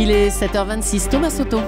Il est 7h26, Thomas Soto.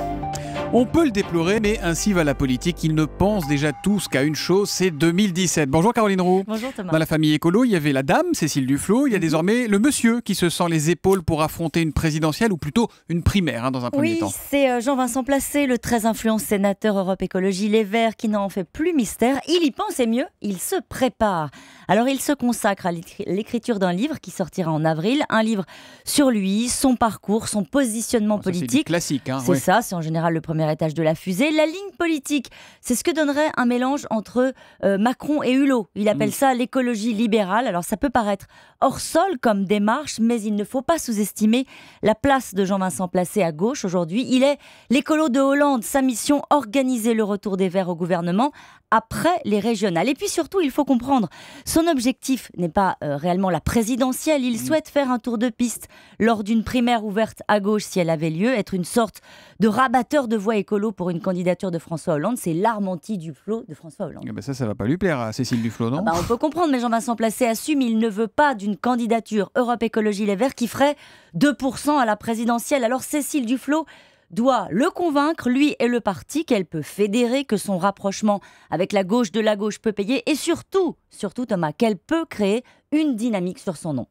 On peut le déplorer, mais ainsi va la politique. Ils ne pensent déjà tous qu'à une chose, c'est 2017. Bonjour Caroline Roux. Bonjour Thomas. Dans la famille écolo, il y avait la dame, Cécile duflo Il y a mhm. désormais le monsieur qui se sent les épaules pour affronter une présidentielle, ou plutôt une primaire, hein, dans un premier temps. Oui, c'est euh, Jean-Vincent Placé, le très influent sénateur Europe Écologie Les Verts, qui n'en fait plus mystère. Il y pense et mieux, il se prépare. Alors il se consacre à l'écriture d'un livre qui sortira en avril, un livre sur lui, son parcours, son positionnement politique. Hein, c'est classique. c'est ça, c'est en général le premier étage de la fusée. La ligne politique, c'est ce que donnerait un mélange entre euh, Macron et Hulot. Il appelle ça l'écologie libérale. Alors ça peut paraître hors sol comme démarche, mais il ne faut pas sous-estimer la place de Jean-Vincent Placé à gauche aujourd'hui. Il est l'écolo de Hollande. Sa mission, organiser le retour des Verts au gouvernement après les régionales. Et puis surtout, il faut comprendre, son objectif n'est pas euh, réellement la présidentielle. Il souhaite faire un tour de piste lors d'une primaire ouverte à gauche si elle avait lieu, être une sorte de rabatteur de voix écolo pour une candidature de François Hollande, c'est l'arme du flot de François Hollande. Et eh ben, ça, ça va pas lui plaire à euh, Cécile Duflot, non ah bah, On peut comprendre, mais Jean-Vincent Placé assume, il ne veut pas d'une candidature Europe Écologie Les Verts qui ferait 2% à la présidentielle. Alors Cécile Duflot doit le convaincre, lui et le parti, qu'elle peut fédérer, que son rapprochement avec la gauche de la gauche peut payer, et surtout, surtout Thomas, qu'elle peut créer une dynamique sur son nom.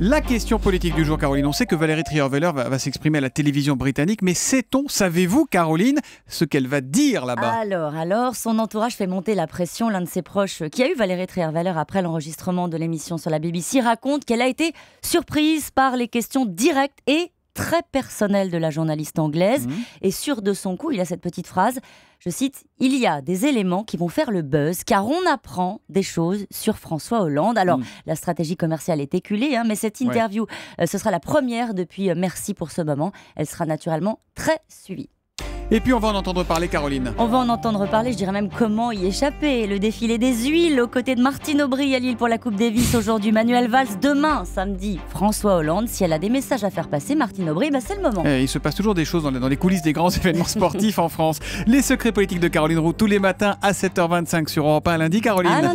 La question politique du jour, Caroline. On sait que Valérie Trierweiler va, va s'exprimer à la télévision britannique, mais sait-on, savez-vous, Caroline, ce qu'elle va dire là-bas Alors, alors, son entourage fait monter la pression. L'un de ses proches, qui a eu Valérie Trierweiler après l'enregistrement de l'émission sur la BBC, raconte qu'elle a été surprise par les questions directes et très personnel de la journaliste anglaise. Mhm. Et sur de son coup, il a cette petite phrase, je cite, Il y a des éléments qui vont faire le buzz, car on apprend des choses sur François Hollande. Alors, mhm. la stratégie commerciale est éculée, hein, mais cette interview, euh, ce sera la première depuis euh, Merci pour ce moment. Elle sera naturellement très suivie. Et puis on va en entendre parler, Caroline. On va en entendre parler, je dirais même comment y échapper. Le défilé des huiles aux côtés de Martine Aubry à Lille pour la Coupe des Davis aujourd'hui. Manuel Valls demain, samedi. François Hollande, si elle a des messages à faire passer, Martine Aubry, bah, c'est le moment. Eh, il se passe toujours des choses dans les coulisses des grands événements sportifs en France. Les secrets politiques de Caroline Roux tous les matins à 7h25 sur Europe 1 lundi, Caroline.